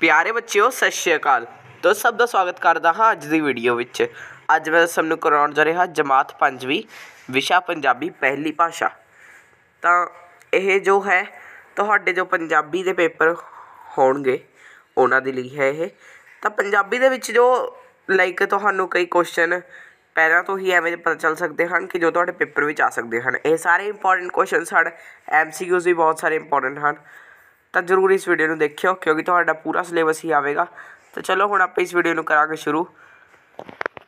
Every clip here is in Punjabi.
ਪਿਆਰੇ ਬੱਚਿਓ ਸਤਿ ਸ਼੍ਰੀ ਅਕਾਲ ਤੋ ਸਭ ਦਾ ਸਵਾਗਤ ਕਰਦਾ ਹਾਂ ਅੱਜ ਦੀ ਵੀਡੀਓ ਵਿੱਚ ਅੱਜ ਮੈਂ ਸਭ ਨੂੰ ਕਰਾਉਣ ਜਾ ਰਿਹਾ ਜਮਾਤ 5ਵੀਂ ਵਿਸ਼ਾ ਪੰਜਾਬੀ ਪਹਿਲੀ ਭਾਸ਼ਾ ਤਾਂ ਇਹ ਜੋ ਹੈ ਤੁਹਾਡੇ ਜੋ ਪੰਜਾਬੀ ਦੇ ਪੇਪਰ ਹੋਣਗੇ ਉਹਨਾਂ ਦੇ ਲਈ ਹੈ ਇਹ ਤਾਂ ਪੰਜਾਬੀ ਦੇ ਵਿੱਚ ਜੋ ਲਾਈਕ ਤੁਹਾਨੂੰ ਕਈ ਕੁਐਸਚਨ ਪਹਿਲਾਂ ਤੋਂ ਹੀ ਐਵੇਂ ਪਤਾ ਚੱਲ ਸਕਦੇ ਹਨ ਕਿ ਜੋ ਤੁਹਾਡੇ ਪੇਪਰ ਵਿੱਚ ਆ ਸਕਦੇ ਹਨ ਇਹ ਸਾਰੇ ਇੰਪੋਰਟੈਂਟ ਕੁਐਸਚਨ ਹਨ ਐਮਸੀਕਿਊਜ਼ ਵੀ ਬਹੁਤ ਸਾਰੇ ਇੰਪੋਰਟੈਂਟ ਹਨ ਤਾਂ ਜ਼ਰੂਰ ਇਸ ਵੀਡੀਓ ਨੂੰ ਦੇਖਿਓ ਕਿਉਂਕਿ ਤੁਹਾਡਾ ਪੂਰਾ ਸਿਲੇਬਸ ਹੀ ਆਵੇਗਾ ਤਾਂ ਚਲੋ ਹੁਣ ਆਪਾਂ ਇਸ ਵੀਡੀਓ ਨੂੰ ਕਰਾਂਗੇ ਸ਼ੁਰੂ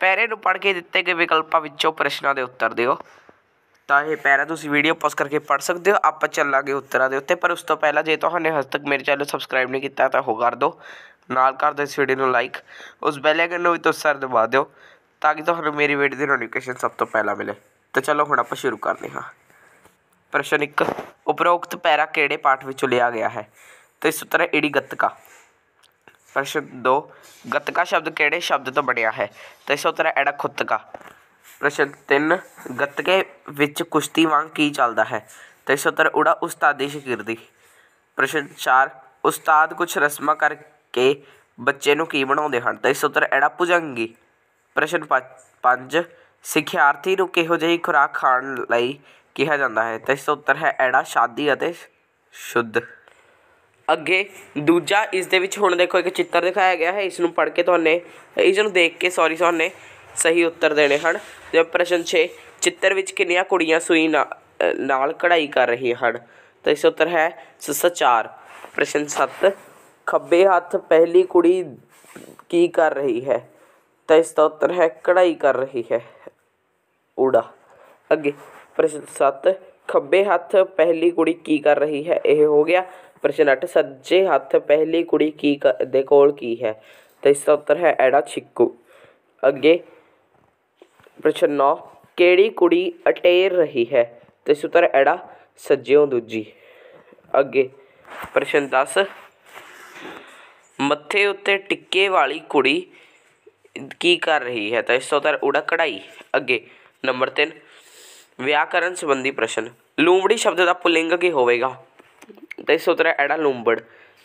ਪੈਰੇ ਨੂੰ ਪੜ੍ਹ ਕੇ ਦਿੱਤੇ ਗਏ ਵਿਕਲਪਾਂ ਵਿੱਚੋਂ ਪ੍ਰਸ਼ਨਾਂ ਦੇ ਉੱਤਰ ਦਿਓ ਤਾਂ ਇਹ ਪੈਰਾ ਤੁਸੀਂ ਵੀਡੀਓ ਪਾਸ ਕਰਕੇ ਪੜ੍ਹ ਸਕਦੇ ਹੋ ਆਪਾਂ ਚੱਲਾਂਗੇ ਉੱਤਰਾਂ ਦੇ ਉੱਤੇ ਪਰ ਉਸ ਤੋਂ ਪਹਿਲਾਂ ਜੇ ਤੁਹਾਨੂੰ ਹਜੇ ਤੱਕ ਮੇਰੇ ਚੈਨਲ ਸਬਸਕ੍ਰਾਈਬ ਨਹੀਂ ਕੀਤਾ ਤਾਂ ਹੋ ਕਰ ਦਿਓ ਨਾਲ ਕਰ ਦਿਓ ਇਸ ਵੀਡੀਓ ਨੂੰ ਲਾਈਕ ਉਸ ਬੈਲ ਆਈਕਨ ਨੂੰ ਵੀ ਤੁਸੀਂ ਸਰ ਦਬਾ ਦਿਓ ਤਾਂ ਕਿ ਤੁਹਾਨੂੰ ਮੇਰੀ ਵੀਡੀਓ ਦੀ ਨੋਟੀਫਿਕੇਸ਼ਨ ਸਭ ਤੋਂ ਪਹਿਲਾਂ ਮਿਲੇ ਤਾਂ ਚਲੋ ਹੁਣ ਆਪਾਂ ਸ਼ੁਰੂ ਕਰਦੇ ਹਾਂ ਪ੍ਰਸ਼ਨ 1 ਉਪਰੋਕਤ ਪੈਰਾ ਕਿਹੜੇ ਪਾਠ ਵਿੱਚੋਂ ਲਿਆ ਗਿਆ ਹੈ ਤੇ ਇਸ ਉੱਤਰ ਹੈ ਈੜੀ ਗਤਕਾ ਪ੍ਰਸ਼ਨ 2 ਗਤਕਾ ਸ਼ਬਦ ਕਿਹੜੇ ਸ਼ਬਦ ਤੋਂ ਬਣਿਆ ਹੈ ਤੇ ਇਸ ਉੱਤਰ ਹੈ ਐੜਾ ਖੁੱਤਕਾ ਪ੍ਰਸ਼ਨ 3 ਗਤਕੇ ਵਿੱਚ ਕੁਸ਼ਤੀ ਵਾਂਗ ਕੀ ਚੱਲਦਾ ਹੈ ਤੇ ਇਸ ਉੱਤਰ ਉੜਾ ਉਸਤਾਦੀ ਸ਼ਾਗਿਰਦੀ ਪ੍ਰਸ਼ਨ 4 ਉਸਤਾਦ ਕੁਝ ਰਸਮਾਂ ਕਰਕੇ ਬੱਚੇ ਨੂੰ ਕੀ ਬਣਾਉਂਦੇ ਹਨ ਤੇ ਇਸ ਉੱਤਰ ਐੜਾ ਭੁਜੰਗੀ ਪ੍ਰਸ਼ਨ 5 ਸਿਖਿਆਰਥੀ ਨੂੰ ਕਿਹੋ ਜਿਹੀ ਖੁਰਾਕ ਖਾਣ ਲਈ ਕਿਹਾ ਜਾਂਦਾ ਹੈ ਤਾਂ ਇਸ ਦਾ ਉੱਤਰ ਹੈ ਐੜਾ ਸ਼ਾਦੀ ਅਤੇ ਸ਼ੁੱਧ ਅੱਗੇ ਦੂਜਾ ਇਸ ਦੇ ਵਿੱਚ ਹੁਣ ਦੇਖੋ ਇੱਕ ਚਿੱਤਰ ਦਿਖਾਇਆ ਗਿਆ ਹੈ ਇਸ ਨੂੰ ਪੜ੍ਹ ਕੇ ਤੁਹਾਨੇ ਇਸ ਨੂੰ ਦੇਖ ਕੇ ਸੌਰੀ ਤੁਹਾਨੂੰ ਸਹੀ ਉੱਤਰ ਦੇਣੇ ਹਨ ਜਿਵੇਂ ਪ੍ਰਸ਼ਨ 6 ਚਿੱਤਰ ਵਿੱਚ ਕਿੰਨੀਆਂ ਕੁੜੀਆਂ ਸੂਈ ਨਾਲ ਕਢਾਈ ਕਰ ਰਹੀਆਂ ਹਨ ਤਾਂ ਇਸ ਉੱਤਰ ਹੈ ਸਸਚਾਰ ਪ੍ਰਸ਼ਨ 7 ਖੱਬੇ ਹੱਥ ਪਹਿਲੀ ਕੁੜੀ ਕੀ ਕਰ ਰਹੀ ਹੈ ਤਾਂ ਇਸ ਦਾ ਉੱਤਰ ਹੈ ਕਢਾਈ ਕਰ ਰਹੀ ਹੈ ਉੜਾ ਅੱਗੇ ਪ੍ਰਸ਼ਨ 7 ਖੱਬੇ ਹੱਥ ਪਹਿਲੀ ਕੁੜੀ ਕੀ ਕਰ ਰਹੀ ਹੈ ਇਹ ਹੋ ਗਿਆ ਪ੍ਰਸ਼ਨ 8 ਸੱਜੇ ਹੱਥ ਪਹਿਲੀ ਕੁੜੀ ਕੀ ਦੇ ਕੋਲ ਕੀ ਹੈ ਤਾਂ ਇਸ ਦਾ ਉੱਤਰ ਹੈ ਐੜਾ ਛਿੱਕੂ ਅੱਗੇ ਪ੍ਰਸ਼ਨ 9 ਕਿਹੜੀ ਕੁੜੀ ਅਟੇਰ ਰਹੀ ਹੈ ਤੇ ਇਸ ਉੱਤਰ ਐੜਾ ਸੱਜਿਓਂ ਦੂਜੀ ਅੱਗੇ ਪ੍ਰਸ਼ਨ 10 ਮੱਥੇ ਉੱਤੇ ਟਿੱਕੇ ਵਾਲੀ ਕੁੜੀ ਕੀ ਕਰ ਰਹੀ ਹੈ ਤਾਂ ਇਸ ਦਾ ਉੱਤਰ ਉੜਾ ਕਢਾਈ ਅੱਗੇ ਨੰਬਰ 3 ਵਿਆਕਰਨ ਸੰਬੰਧੀ ਪ੍ਰਸ਼ਨ ਲੂੰਬੜੀ ਸ਼ਬਦ ਦਾ ਪੁਲਿੰਗ ਕੀ ਹੋਵੇਗਾ ਤਾਂ ਇਸ ਉੱਤਰ ਹੈ ਐੜਾ ਲੂੰਬੜ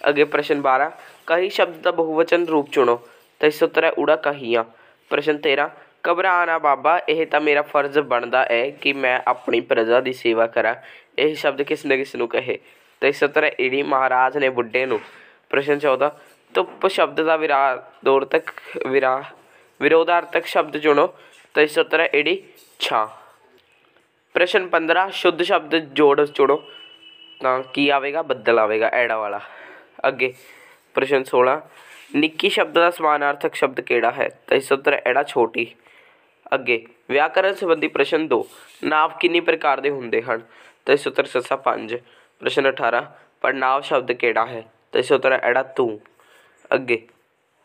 ਅੱਗੇ ਪ੍ਰਸ਼ਨ 12 ਕਹੀ ਸ਼ਬਦ ਦਾ ਬਹੁਵਚਨ ਰੂਪ ਚੁਣੋ ਤਾਂ ਇਸ ਉੱਤਰ ਹੈ ਉੜਾ ਕਹੀਆਂ ਪ੍ਰਸ਼ਨ 13 ਘਬਰਾਣਾ ਬਾਬਾ ਇਹ ਤਾਂ ਮੇਰਾ ਫਰਜ਼ ਬਣਦਾ ਹੈ ਕਿ ਮੈਂ ਆਪਣੀ ਪ੍ਰਜਾ ਦੀ ਸੇਵਾ ਕਰਾਂ ਇਹ ਸ਼ਬਦ ਕਿਸ ਨੇ ਕਿਸ ਨੂੰ ਕਹੇ ਤਾਂ ਇਸ ਹੈ ਈੜੀ ਮਹਾਰਾਜ ਨੇ ਬੁੱਢੇ ਨੂੰ ਪ੍ਰਸ਼ਨ 14 ਧੁੱਪ ਸ਼ਬਦ ਦਾ ਵਿਰਾ ਦੌਰ ਤੱਕ ਵਿਰਾ ਵਿਰੋਧਾਰਥਕ ਸ਼ਬਦ ਚੁਣੋ ਤਾਂ ਇਸ ਹੈ ਈੜੀ ਛਾਂ ਪ੍ਰਸ਼ਨ 15 ਸ਼ੁੱਧ ਸ਼ਬਦ ਜੋੜ ਚੁਣੋ ਤਾਂ ਕੀ ਆਵੇਗਾ ਬੱਦਲ ਆਵੇਗਾ ਐੜਾ ਵਾਲਾ ਅੱਗੇ ਪ੍ਰਸ਼ਨ 16 ਨਿੱਕੀ ਸ਼ਬਦ ਦਾ ਸਮਾਨਾਰਥਕ ਸ਼ਬਦ ਕਿਹੜਾ ਹੈ ਤਾਂ ਇਸ ਉੱਤਰ ਐੜਾ ਛੋਟੀ ਅੱਗੇ ਵਿਆਕਰਨ ਸੰਬੰਧੀ ਪ੍ਰਸ਼ਨ 2 ਨਾਵ ਕਿੰਨੀ ਪ੍ਰਕਾਰ ਦੇ ਹੁੰਦੇ ਹਨ ਤਾਂ ਇਸ ਉੱਤਰ ਸੱਸਾ 5 ਪ੍ਰਸ਼ਨ 18 ਪੜਨਾਵ ਸ਼ਬਦ ਕਿਹੜਾ ਹੈ ਤਾਂ ਇਸ ਉੱਤਰ ਐੜਾ ਤੂੰ ਅੱਗੇ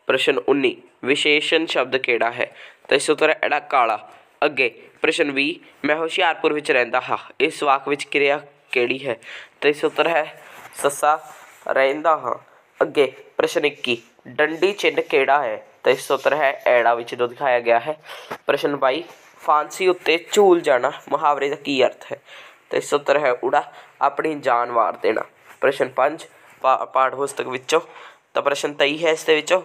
ਪ੍ਰਸ਼ਨ 19 ਵਿਸ਼ੇਸ਼ਣ ਸ਼ਬਦ ਕਿਹੜਾ ਹੈ ਤਾਂ ਇਸ ਉੱਤਰ ਐੜਾ ਕਾਲਾ ਅੱਗੇ ਪ੍ਰਸ਼ਨ 20 ਮੈਂ ਹੁਸ਼ਿਆਰਪੁਰ ਵਿੱਚ ਰਹਿੰਦਾ ਹਾਂ ਇਸ ਵਾਕ ਵਿੱਚ ਕਿਰਿਆ ਕਿਹੜੀ ਹੈ ਤੇ ਇਸ ਉੱਤਰ ਹੈ ਸੱਸਾ ਰਹਿੰਦਾ ਹਾਂ ਅੱਗੇ ਪ੍ਰਸ਼ਨ 21 ਡੰਡੀ ਚਿੰਨ ਕਿਹੜਾ ਹੈ ਤੇ ਇਸ ਉੱਤਰ ਹੈ ਐੜਾ ਵਿੱਚ ਜੋ ਦਿਖਾਇਆ ਗਿਆ ਹੈ ਪ੍ਰਸ਼ਨ 22 ਫਾਂਸੀ ਉੱਤੇ ਝੂਲ ਜਾਣਾ ਮੁਹਾਵਰੇ ਦਾ ਕੀ ਅਰਥ ਹੈ ਤੇ ਇਸ ਉੱਤਰ ਹੈ ਉੜਾ ਆਪਣੀ ਜਾਨ ਵਾਰ ਦੇਣਾ ਪ੍ਰਸ਼ਨ 5 ਪਾਠ ਪੁਸਤਕ ਵਿੱਚੋਂ ਤਾਂ ਪ੍ਰਸ਼ਨ 23 ਹੈ ਇਸ ਦੇ ਵਿੱਚੋਂ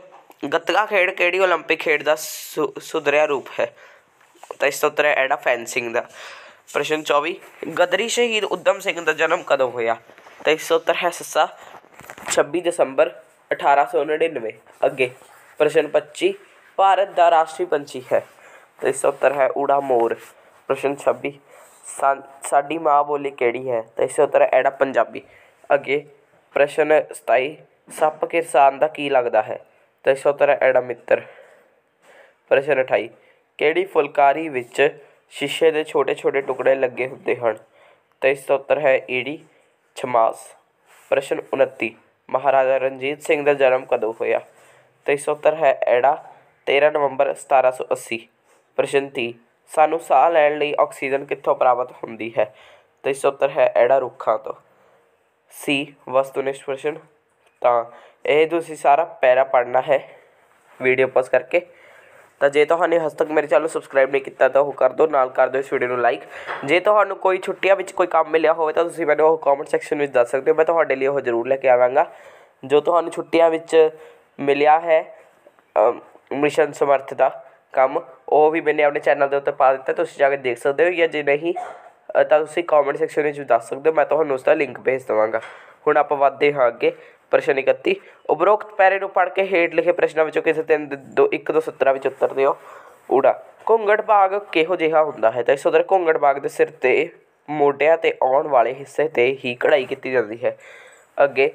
ਗੱਤਕਾ ਖੇਡ ਕਿਹੜੀ 올림픽 ਖੇਡ ਦਾ ਸੁਧਰਿਆ ਰੂਪ ਹੈ ਤਾਂ ਇਸ ਦਾ ਉੱਤਰ ਹੈ ਐਡਾ ਫੈਂਸਿੰਗ ਦਾ ਪ੍ਰਸ਼ਨ 24 ਗਦਰੀ ਸ਼ਹੀਦ ਉਦਮ ਸਿੰਘ ਦਾ ਜਨਮ ਕਦੋਂ ਹੋਇਆ ਤਾਂ ਇਸ ਦਾ ਉੱਤਰ ਹੈ ਸੱਸਾ 26 ਦਸੰਬਰ 1899 ਅੱਗੇ ਪ੍ਰਸ਼ਨ 25 ਭਾਰਤ ਦਾ ਰਾਸ਼ਟਰੀ ਪੰਛੀ ਹੈ ਤਾਂ ਇਸ ਦਾ ਉੱਤਰ ਹੈ ਊੜਾ ਮੋਰ ਪ੍ਰਸ਼ਨ 26 ਸਾਡੀ ਮਾਂ ਬੋਲੀ ਕਿਹੜੀ ਹੈ ਤਾਂ ਇਸ ਦਾ ਉੱਤਰ ਹੈ ਐਡਾ ਪੰਜਾਬੀ ਅੱਗੇ ਪ੍ਰਸ਼ਨ 27 ਸੱਪ ਕਿਸਾਨ ਦਾ ਕੀ ਲੱਗਦਾ ਹੈ ਤਾਂ ਇਸ ਦਾ ਉੱਤਰ ਹੈ ਐਡਾ ਮਿੱਤਰ ਪ੍ਰਸ਼ਨ 28 ਕਿਹੜੀ ਫੁਲਕਾਰੀ ਵਿੱਚ ਸ਼ੀਸ਼ੇ ਦੇ ਛੋਟੇ-ਛੋਟੇ ਟੁਕੜੇ ਲੱਗੇ ਹੁੰਦੇ ਹਨ ਤੇ ਇਸ ਦਾ ਉੱਤਰ ਹੈ ਈੜੀ ਛਮਾਸ ਪ੍ਰਸ਼ਨ 29 ਮਹਾਰਾਜਾ ਰਣਜੀਤ ਸਿੰਘ ਦਾ ਜਨਮ ਕਦੋਂ ਹੋਇਆ ਤੇ ਇਸ ਦਾ ਉੱਤਰ ਹੈ ਐੜਾ 13 ਨਵੰਬਰ 1780 ਪ੍ਰਸ਼ਨ 30 ਸਾਨੂੰ ਸਾਹ ਲੈਣ ਲਈ ਆਕਸੀਜਨ ਕਿੱਥੋਂ ਪ੍ਰਾਪਤ ਹੁੰਦੀ ਹੈ ਤੇ ਇਸ ਦਾ ਉੱਤਰ ਹੈ ਐੜਾ ਰੁੱਖਾਂ ਤੋਂ ਸੀ ਵਸਤੂਨਿਸ਼ਟ ਪ੍ਰਸ਼ਨ ਤਾਂ ਇਹ ਤੁਸੀਂ ਸਾਰਾ ਪੈਰਾ ਪੜਨਾ ਹੈ ਵੀਡੀਓ ਪਾਸ ਕਰਕੇ ਤਾਂ ਜੇ ਤੁਹਾਨੂੰ ਹਜੇ ਤੱਕ ਮੇਰੇ ਚੈਨਲ ਨੂੰ ਸਬਸਕ੍ਰਾਈਬ ਨਹੀਂ ਕੀਤਾ ਤਾਂ ਉਹ ਕਰ ਦਿਓ ਨਾਲ ਕਰ ਦਿਓ ਇਸ ਵੀਡੀਓ ਨੂੰ ਲਾਈਕ ਜੇ ਤੁਹਾਨੂੰ ਕੋਈ ਛੁੱਟੀਆਂ ਵਿੱਚ ਕੋਈ ਕੰਮ ਮਿਲਿਆ ਹੋਵੇ ਤਾਂ ਤੁਸੀਂ ਮੈਨੂੰ ਉਹ ਕਮੈਂਟ ਸੈਕਸ਼ਨ ਵਿੱਚ ਦੱਸ ਸਕਦੇ ਹੋ ਮੈਂ ਤੁਹਾਡੇ ਲਈ ਉਹ ਜ਼ਰੂਰ ਲੈ ਕੇ ਆਵਾਂਗਾ ਜੋ ਤੁਹਾਨੂੰ ਛੁੱਟੀਆਂ ਵਿੱਚ ਮਿਲਿਆ ਹੈ ਮਿਸ਼ਨ ਸਮਰਥ ਦਾ ਕੰਮ ਉਹ ਵੀ ਮੈਨੇ ਆਪਣੇ ਚੈਨਲ ਦੇ ਉੱਤੇ ਪਾ ਦਿੱਤਾ ਤੁਸੀਂ ਜਾ ਕੇ ਦੇਖ ਸਕਦੇ ਹੋ ਜਾਂ ਜੇ ਨਹੀਂ ਤਾਂ ਤੁਸੀਂ ਕਮੈਂਟ ਸੈਕਸ਼ਨ ਵਿੱਚ ਦੱਸ ਸਕਦੇ ਹੋ ਮੈਂ ਤੁਹਾਨੂੰ ਉਸ ਦਾ ਲਿੰਕ ਭੇਜ ਦਵਾਂਗਾ ਹੁਣ ਆਪਾਂ ਵਧਦੇ ਹਾਂ ਅੱਗੇ ਪ੍ਰਸ਼ਨ 31 ਉਪਰੋਕਤ ਪੈਰੇ ਨੂੰ ਪੜ੍ਹ ਕੇ ਹੇਠ ਲਿਖੇ ਪ੍ਰਸ਼ਨਾਂ ਵਿੱਚੋਂ ਕਿਸੇ ਤਿੰਨ ਦੋ 1 ਤੋਂ 17 ਵਿੱਚ ਉੱਤਰ ਦਿਓ ਊੜਾ ਘੁੰਗੜ ਬਾਗ ਕਿਹੋ ਜਿਹਾ ਹੁੰਦਾ ਹੈ ਤਾਂ ਇਸ ਉਦਰ ਘੁੰਗੜ ਬਾਗ ਦੇ ਸਿਰ ਤੇ ਮੋਢਿਆਂ ਤੇ ਆਉਣ ਵਾਲੇ ਹਿੱਸੇ ਤੇ ਹੀ ਕਢਾਈ ਕੀਤੀ ਜਾਂਦੀ ਹੈ ਅੱਗੇ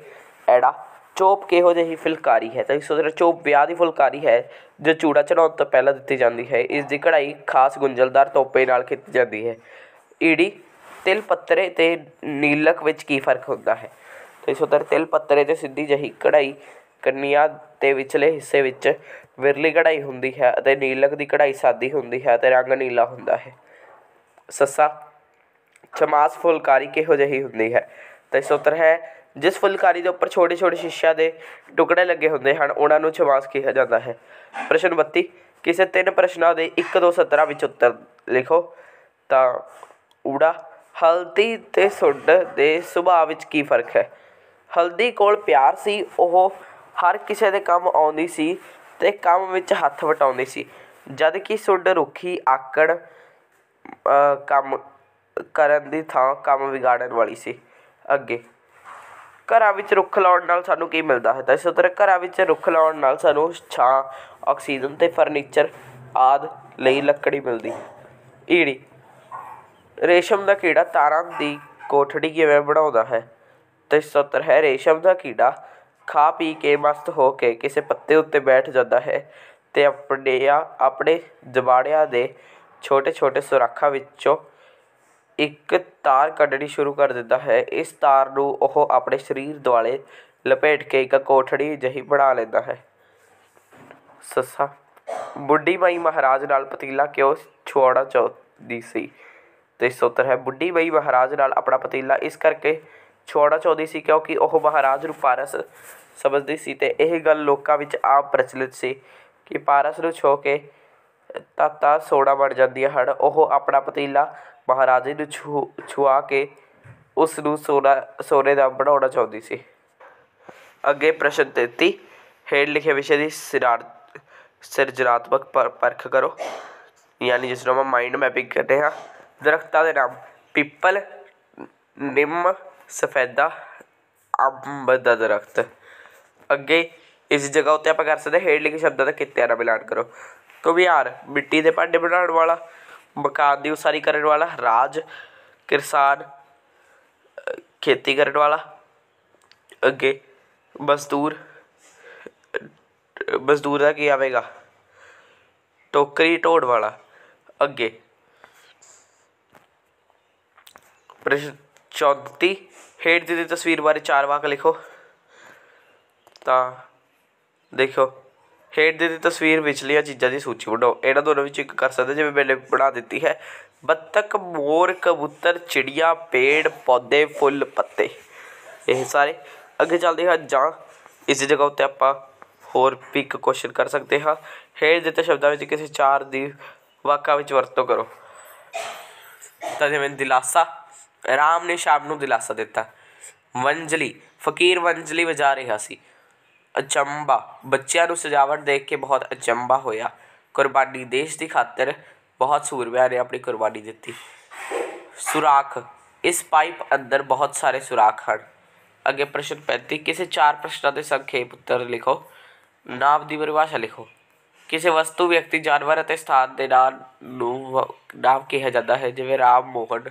ਐੜਾ ਚੋਪ ਕਿਹੋ ਜਿਹੀ ਫੁਲਕਾਰੀ ਹੈ ਤਾਂ ਇਸ ਉਦਰ ਚੋਪ ਵਿਆਹ ਦੀ ਫੁਲਕਾਰੀ ਹੈ ਜੋ ਚੂੜਾ ਚੜਾਉਣ ਤੋਂ ਪਹਿਲਾਂ ਦਿੱਤੀ ਜਾਂਦੀ ਹੈ ਇਸ ਦੀ ਕਢਾਈ ਖਾਸ ਗੁੰਝਲਦਾਰ ਤੋਪੇ ਨਾਲ ਕੀਤੀ ਜਾਂਦੀ ਹੈ ਈੜੀ ਤਿਲ ਪੱਤਰੇ ਤੇ ਨੀਲਕ ਵਿੱਚ ਕੀ ਫਰਕ ਹੁੰਦਾ ਹੈ ਇਸ ਉਤਰ ਤਿਲ ਪੱਤਰੇ 'ਤੇ ਸਿੱਧੀ ਜਹੀ ਕਢਾਈ ਕੰਨੀਆਂ ਦੇ ਵਿਚਲੇ ਹਿੱਸੇ ਵਿੱਚ ਵਿਰਲੀ ਕਢਾਈ ਹੁੰਦੀ ਹੈ ਅਤੇ ਨੀਲਕ ਦੀ ਕਢਾਈ ਸਾਦੀ ਹੁੰਦੀ ਹੈ ਤੇ ਰੰਗ ਨੀਲਾ ਹੁੰਦਾ ਹੈ ਸੱਸਾ ਚਮਾਸ ਫੁਲਕਾਰੀ ਕਿਹੋ ਜਿਹੀ ਹੁੰਦੀ ਹੈ ਤੇ ਇਸ ਉਤਰ ਹੈ ਜਿਸ ਫੁਲਕਾਰੀ ਦੇ ਉੱਪਰ ਛੋਟੇ ਛੋਟੇ ਸ਼ੀਸ਼ਾ ਦੇ ਟੁਕੜੇ ਲੱਗੇ ਹੁੰਦੇ ਹਨ ਉਹਨਾਂ ਨੂੰ ਚਮਾਸ ਕਿਹਾ ਜਾਂਦਾ ਹੈ ਪ੍ਰਸ਼ਨ 32 ਕਿਸੇ ਤਿੰਨ ਪ੍ਰਸ਼ਨਾਂ ਦੇ 1 2 17 ਵਿੱਚ ਉੱਤਰ ਲਿਖੋ ਤਾਂ ਊੜਾ ਹਲਦੀ ਤੇ ਸੁੱਡ ਦੇ ਸੁਭਾਅ ਵਿੱਚ ਕੀ ਫਰਕ ਹੈ ਹਲਦੀ ਕੋਲ ਪਿਆਰ ਸੀ ਉਹ ਹਰ ਕਿਸੇ ਦੇ ਕੰਮ ਆਉਂਦੀ ਸੀ ਤੇ ਕੰਮ ਵਿੱਚ ਹੱਥ ਵਟਾਉਂਦੀ ਸੀ ਜਦ ਕਿ ਸੁੱਡ ਰੁੱਖੀ ਆਕੜ ਕੰਮ ਕਰਨ ਦੀ ਥਾਂ ਕੰਮ ਵਿਗਾੜਨ ਵਾਲੀ ਸੀ ਅੱਗੇ ਘਰਾਂ ਵਿੱਚ ਰੁੱਖ ਲਾਉਣ ਨਾਲ ਸਾਨੂੰ ਕੀ ਮਿਲਦਾ ਹੈ ਤਾਂ ਇਸ ਤਰ੍ਹਾਂ ਘਰਾਂ ਵਿੱਚ ਰੁੱਖ ਲਾਉਣ ਨਾਲ ਸਾਨੂੰ ਛਾਂ ਆਕਸੀਜਨ ਤੇ ਫਰਨੀਚਰ ਆਦ ਲਈ ਲੱਕੜੀ ਮਿਲਦੀ ਈੜੀ ਰੇਸ਼ਮ ਦਾ ਕੀੜਾ ਤਾਰਾਂ ਦੀ ਕੋਠੜੀ ਕਿਵੇਂ ਬਣਾਉਂਦਾ ਹੈ ਤੇ ਸਤਰ ਹੈ ਰੇਸ਼ਮ ਦਾ ਕੀੜਾ ਖਾ ਪੀ ਕੇ ਮਸਤ ਹੋ ਕੇ ਕਿਸੇ ਪੱਤੇ ਉੱਤੇ ਬੈਠ ਜਾਂਦਾ ਹੈ ਤੇ ਆਪਣੇ ਆਪਣੇ ਜਬਾੜਿਆਂ ਦੇ ਛੋਟੇ ਛੋਟੇ ਸੁਰਾਖਾਂ ਵਿੱਚੋਂ ਇੱਕ ਤਾਰ ਕੱਢਣੀ ਸ਼ੁਰੂ ਕਰ ਦਿੰਦਾ ਹੈ ਇਸ ਤਾਰ ਨੂੰ ਉਹ ਆਪਣੇ ਸਰੀਰ ਦੁਆਲੇ ਲਪੇਟ ਕੇ ਇੱਕ ਕੋਠੜੀ ਜਹੀ ਬਣਾ ਲੈਂਦਾ ਹੈ ਸੱਸਾ ਬੁੱਢੀ ਮਾਈ ਮਹਾਰਾਜ ਨਾਲ ਪਤੀਲਾ ਕਿਉਂ ਛੋੜਾ ਚਾਹੁੰਦੀ ਸੀ ਤੇ ਸੋਤਰ ਹੈ ਬੁੱਢੀ ਮਾਈ ਮਹਾਰਾਜ ਨਾਲ ਆਪਣਾ ਪਤੀਲਾ ਇਸ ਕਰਕੇ ਛੋੜਾ ਚੌਦੀ ਸੀ ਕਿਉਂਕਿ ਉਹ ਮਹਾਰਾਜ ਨੂੰ ਪਾਰਸ ਸਮਝਦੀ ਸੀ ਤੇ ਇਹ ਗੱਲ ਲੋਕਾਂ ਵਿੱਚ ਆਪ ਪ੍ਰਚਲਿਤ ਸੀ ਕਿ ਪਾਰਸ ਨੂੰ ਛੋ ਕੇ ਤਾਤਾ ਸੋੜਾ ਬਣ ਜਾਂਦੀ ਹੜ ਉਹ ਆਪਣਾ ਪਤੀਲਾ ਮਹਾਰਾਜੇ ਨੂੰ ਛੁਆ ਕੇ ਉਸ ਨੂੰ ਸੋਨਾ ਸੋਨੇ ਦਾ ਬਣਾਉਣਾ ਚਾਹੁੰਦੀ ਸੀ ਅੱਗੇ ਪ੍ਰਸ਼ਨ 33 ਹੇਡ ਲਿਖੇ ਵਿਸ਼ੇ ਦੀ ਸਿਰਾਰਤ ਸਿਰਜਣਾਤਮਕ ਪਰਖ ਕਰੋ ਯਾਨੀ ਜਿਸ ਨੂੰ ਮਾਈਂਡ ਮੈਪਿੰਗ ਕਰਦੇ ਹਾਂ ਦਰਖਤਾਂ ਦੇ ਨਾਮ ਪੀਪਲ ਨਿੰਮ ਸਫੈਦਾ ਅੰਬ ਦਾ ਦਰਖਤ ਅੱਗੇ ਇਸ ਜਗ੍ਹਾ ਉੱਤੇ ਆਪਾਂ ਕਰ ਸਕਦੇ ਹੇਡ ਲਿਖੇ ਸ਼ਬਦਾਂ ਦਾ ਕਿਤੇ ਆਰਾ ਮਿਲਾਨ ਕਰੋ ਆਰ ਮਿੱਟੀ ਦੇ ਭਾਂਡੇ ਬਣਾਉਣ ਵਾਲਾ ਬਕਾਦ ਦੀ ਉਸਾਰੀ ਕਰਨ ਵਾਲਾ ਰਾਜ ਕਿਰਸਾਨ ਖੇਤੀ ਕਰਨ ਵਾਲਾ ਅੱਗੇ ਮਜ਼ਦੂਰ ਮਜ਼ਦੂਰ ਦਾ ਕੀ ਆਵੇਗਾ ਟੋਕਰੀ ਢੋੜ ਵਾਲਾ ਅੱਗੇ ਪ੍ਰਸ਼ਨ 34 ਹੇਠ ਦੀ ਤਸਵੀਰ ਬਾਰੇ ਚਾਰ ਵਾਕ ਲਿਖੋ ਤਾਂ ਦੇਖੋ ਹੇਠ ਦੀ ਤਸਵੀਰ ਵਿਚਲੀਆਂ ਚੀਜ਼ਾਂ ਦੀ ਸੂਚੀ ਬਣਾਓ ਇਹਨਾਂ ਦੋਨਾਂ ਵਿੱਚ ਇੱਕ ਕਰ ਸਕਦੇ ਜਿਵੇਂ ਮੈਂ ਬਣਾ ਦਿੱਤੀ ਹੈ ਬੱਤਕ ਮੋਰ ਕਬੂਤਰ ਚਿੜੀਆ ਪੇੜ ਪੌਦੇ ਫੁੱਲ ਪੱਤੇ ਇਹ ਸਾਰੇ ਅੱਗੇ ਚੱਲਦੇ ਹਾਂ ਜਾਂ ਇਸ ਜਗ੍ਹਾ ਉੱਤੇ ਆਪਾਂ ਹੋਰ ਵੀ ਇੱਕ ਕੁਐਸਚਨ ਕਰ ਸਕਦੇ ਹਾਂ ਹੇਠ ਦਿੱਤੇ ਸ਼ਬਦਾਂ ਵਿੱਚ ਕਿਸੇ ਚਾਰ ਦੀ ਵਾਕਾਂ ਵਿੱਚ ਵਰਤੋਂ ਕਰੋ ਤਾਂ ਜਿਵੇਂ ਦਿਲਾਸਾ ਰਾਮ ਨੇ ਸ਼ਾਮ ਨੂੰ ਦਿਲਾਸਾ ਦਿੱਤਾ ਵੰਜਲੀ ਫਕੀਰ ਵੰਜਲੀ ਵਜਾ ਰਿਹਾ ਸੀ ਅਚੰਬਾ ਬੱਚਿਆਂ ਨੂੰ ਸਜਾਵਟ ਦੇਖ ਕੇ ਬਹੁਤ ਅਚੰਬਾ ਹੋਇਆ ਕੁਰਬਾਨੀ ਦੇਸ਼ ਦੀ ਖਾਤਰ ਬਹੁਤ ਸੂਰਮਿਆਂ ਨੇ ਆਪਣੀ ਕੁਰਬਾਨੀ ਦਿੱਤੀ ਸੁਰਾਖ ਇਸ ਪਾਈਪ ਅੰਦਰ ਬਹੁਤ ਸਾਰੇ ਸੁਰਾਖ ਹਨ ਅੱਗੇ ਪ੍ਰਸ਼ਨ 35 ਕਿਸੇ ਚਾਰ ਪ੍ਰਸ਼ਨਾਂ ਦੇ ਸੰਖੇਪ ਉੱਤਰ ਲਿਖੋ ਨਾਮ ਦੀ ਪਰਿਭਾਸ਼ਾ ਲਿਖੋ ਕਿਸੇ ਵਸਤੂ ਵਿਅਕਤੀ ਜਾਨਵਰ ਅਤੇ ਸਥਾਨ ਦੇ ਨਾਮ ਨੂੰ ਨਾਮ ਕਿਹਾ ਜਾਂਦਾ ਹੈ ਜਿਵੇਂ ਰਾਮ ਮੋਹਨ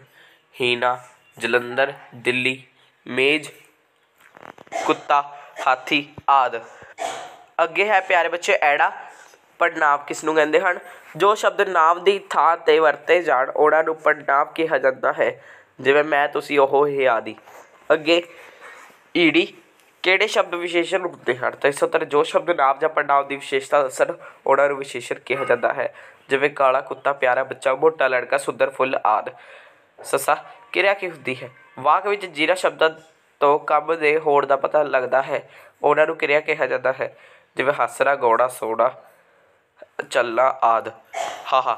ਹੀਨਾ ਜਲੰਧਰ ਦਿੱਲੀ ਮੇਜ਼ ਕੁੱਤਾ ਹਾਥੀ ਆਦ ਅੱਗੇ ਹੈ ਪਿਆਰੇ ਬੱਚੇ ਐੜਾ ਪੜਨਾਵ ਕਿਸ ਨੂੰ ਕਹਿੰਦੇ ਹਨ ਜੋ ਸ਼ਬਦ ਨਾਮ ਦੀ ਥਾਂ ਤੇ ਵਰਤੇ ਜਾਣ ਉਹਨਾਂ ਨੂੰ ਪੜਨਾਵ ਕਿਹਾ ਜਾਂਦਾ ਹੈ ਜਿਵੇਂ ਮੈਂ ਤੁਸੀਂ ਉਹ ਹੀ ਆਦੀ ਅੱਗੇ ਈੜੀ ਕਿਹੜੇ ਸ਼ਬਦ ਵਿਸ਼ੇਸ਼ਣ ਹੁੰਦੇ ਹਨ ਤਾਂ ਇਸ ਤਰ੍ਹਾਂ ਜੋ ਸ਼ਬਦ ਨਾਮ ਜਾਂ ਪੜਨਾਵ ਦੀ ਵਿਸ਼ੇਸ਼ਤਾ ਦੱਸਣ ਉਹਨਾਂ ਨੂੰ ਵਿਸ਼ੇਸ਼ਣ ਕਿਹਾ ਜਾਂਦਾ ਹੈ ਜਿਵੇਂ ਕਾਲਾ ਕੁੱਤਾ ਪਿਆਰਾ ਬੱਚਾ ਮੋਟਾ ਲੜਕਾ ਸੁੰਦਰ ਫੁੱਲ ਆਦ ਸਸਾ ਕਿਰਿਆ ਕੀ ਹੁੰਦੀ ਹੈ ਵਾਕ ਵਿੱਚ ਜੀਰਾ ਸ਼ਬਦ ਤੋਂ ਕੰਮ ਦੇ ਹੋੜ ਦਾ ਪਤਾ ਲੱਗਦਾ ਹੈ ਉਹਨਾਂ ਨੂੰ ਕਿਰਿਆ ਕਿਹਾ ਜਾਂਦਾ ਹੈ ਜਿਵੇਂ ਹਸਰਾ ਗੋੜਾ ਸੋੜਾ ਚੱਲਣਾ ਆਦ ਹਾਹਾ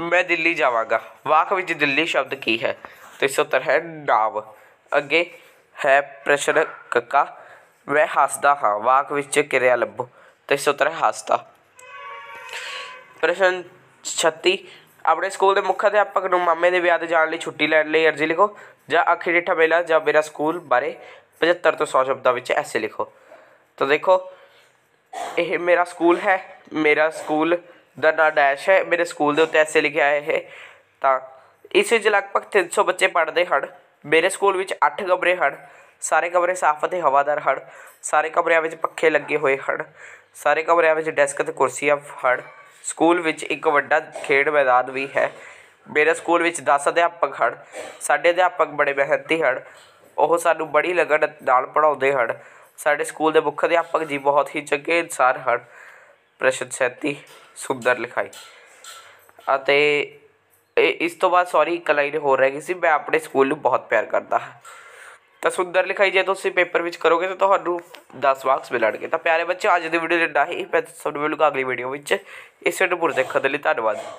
ਮੈਂ ਦਿੱਲੀ ਜਾਵਾਂਗਾ ਵਾਕ ਵਿੱਚ ਦਿੱਲੀ ਸ਼ਬਦ ਕੀ ਹੈ ਤੇ ਇਸ ਹੈ ਨਾਵ ਅੱਗੇ ਹੈ ਪ੍ਰਸ਼ਨ ਕਕਾ ਮੈਂ ਹੱਸਦਾ ਹਾਂ ਵਾਕ ਵਿੱਚ ਕਿਰਿਆ ਲੱਭੋ ਤੇ ਇਸ ਉੱਤਰ ਹੈ ਹੱਸਦਾ ਪ੍ਰਸ਼ਨ 36 ਆਪਣੇ ਸਕੂਲ ਦੇ ਮੁੱਖ ਅਧਿਆਪਕ ਨੂੰ ਮਾਮੇ ਦੇ ਵਿਆਹ ਤੇ ਜਾਣ ਲਈ ਛੁੱਟੀ ਲੈਣ ਲਈ ਅਰਜ਼ੀ ਲਿਖੋ ਜਾਂ ਆਖਰੀ ਮੇਲਾ ਜਾਂ ਮੇਰਾ ਸਕੂਲ ਬਾਰੇ 75 ਤੋਂ 100 ਸ਼ਬਦਾਂ ਵਿੱਚ ਐਸੇ ਲਿਖੋ ਤਾਂ ਦੇਖੋ ਇਹ ਮੇਰਾ ਸਕੂਲ ਹੈ ਮੇਰਾ ਸਕੂਲ ਦਾ ਨਾਮ ਡੈਸ਼ ਹੈ ਮੇਰੇ ਸਕੂਲ ਦੇ ਉੱਤੇ ਐਸੇ ਲਿਖਿਆ ਹੈ ਇਹ ਤਾਂ ਇਸ ਵਿੱਚ ਲਗਭਗ 300 ਬੱਚੇ ਪੜ੍ਹਦੇ ਹਨ ਮੇਰੇ ਸਕੂਲ ਵਿੱਚ 8 ਕਮਰੇ ਹਨ ਸਾਰੇ ਕਮਰੇ ਸਾਫ਼ ਅਤੇ ਹਵਾਦਾਰ ਹਨ ਸਾਰੇ ਕਮਰਿਆਂ ਵਿੱਚ ਪੱਖੇ ਲੱਗੇ ਹੋਏ ਹਨ ਸਾਰੇ ਕਮਰਿਆਂ ਵਿੱਚ ਡੈਸਕ ਤੇ ਕੁਰਸੀਆਂ ਹਨ ਸਕੂਲ ਵਿੱਚ ਇੱਕ ਵੱਡਾ ਖੇਡ ਮੈਦਾਨ ਵੀ ਹੈ ਮੇਰੇ ਸਕੂਲ ਵਿੱਚ 10 ਅਧਿਆਪਕ ਹਨ ਸਾਡੇ ਅਧਿਆਪਕ ਬੜੇ ਮਿਹਨਤੀ ਹਨ ਉਹ ਸਾਨੂੰ ਬੜੀ ਲਗਨ ਨਾਲ ਪੜ੍ਹਾਉਂਦੇ ਹਨ ਸਾਡੇ ਸਕੂਲ ਦੇ ਮੁੱਖ ਅਧਿਆਪਕ ਜੀ ਬਹੁਤ ਹੀ ਚੰਗੇ ਇਨਸਾਨ ਹਨ ਪ੍ਰਸ਼ਨ ਸੈਤੀ ਸੁੰਦਰ ਲਿਖਾਈ ਅਤੇ ਇਸ ਤੋਂ ਬਾਅਦ ਸੌਰੀ ਇੱਕ ਲਾਈਨ ਹੋ ਰਹੀ ਗਈ ਸੀ ਮੈਂ ਆਪਣੇ ਸਕੂਲ ਨੂੰ ਬਹੁਤ ਪਿਆਰ ਕਰਦਾ ਹਾਂ ਤਾਂ ਸੁੰਦਰ ਲਿਖਾਈ ਜੇ ਤੁਸੀਂ ਪੇਪਰ ਵਿੱਚ ਕਰੋਗੇ ਤਾਂ ਤੁਹਾਨੂੰ 10 ਮਾਰਕਸ ਮਿਲਣਗੇ ਤਾਂ ਪਿਆਰੇ ਬੱਚੇ ਅੱਜ ਦੀ ਵੀਡੀਓ ਦੇ ਨਾਲ ਹੀ ਮੈਂ ਤੁਹਾਨੂੰ ਮਿਲੂਗਾ ਅਗਲੀ ਵੀਡੀਓ ਵਿੱਚ ਇਸੇ ਨੂੰ ਪੁਰ ਦੇਖਣ ਦੇ ਲਈ ਧੰਨਵਾਦ